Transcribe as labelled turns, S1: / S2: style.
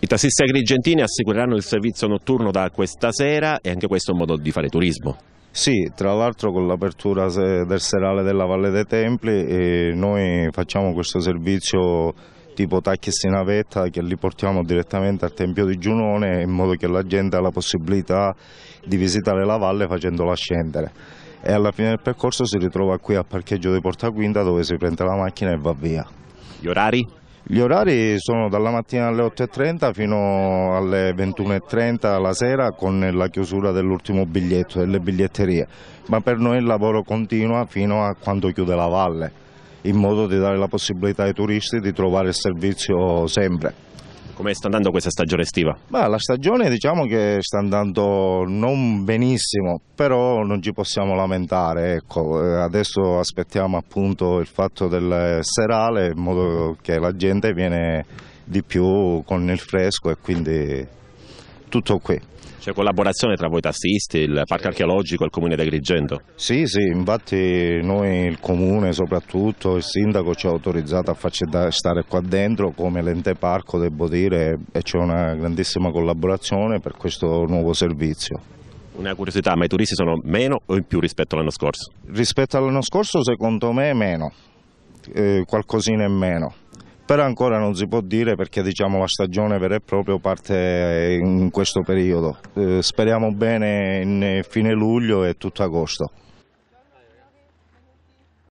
S1: I tassisti agrigentini assicureranno il servizio notturno da
S2: questa sera e anche questo è un modo di fare turismo. Sì, tra l'altro con l'apertura del serale della Valle dei Templi eh, noi facciamo questo servizio tipo tacchisti navetta che li portiamo direttamente al Tempio di Giunone in modo che la gente ha la possibilità di visitare la valle facendola scendere e alla fine del percorso si ritrova qui al parcheggio di Porta Quinta dove si prende la macchina e va via. Gli orari? Gli orari sono dalla mattina alle 8.30 fino alle 21.30 la sera con la chiusura dell'ultimo biglietto, delle biglietterie, ma per noi il lavoro continua fino a quando chiude la valle, in modo di dare la possibilità ai turisti di trovare il servizio sempre.
S1: Come sta andando questa stagione estiva?
S2: Beh, la stagione diciamo che sta andando non benissimo, però non ci possiamo lamentare. Ecco. Eh, adesso aspettiamo appunto il fatto del serale in modo che la gente viene di più con il fresco e quindi tutto qui.
S1: C'è collaborazione tra voi tassisti, il parco archeologico e il comune di Agrigento?
S2: Sì, sì, infatti noi il comune soprattutto, il sindaco ci ha autorizzato a farci stare qua dentro come l'ente parco devo dire e c'è una grandissima collaborazione per questo nuovo servizio.
S1: Una curiosità, ma i turisti sono meno o in più rispetto all'anno scorso?
S2: Rispetto all'anno scorso secondo me meno, eh, qualcosina in meno però ancora non si può dire perché diciamo, la stagione vera e propria parte in questo periodo. Eh, speriamo bene in fine luglio e tutto agosto.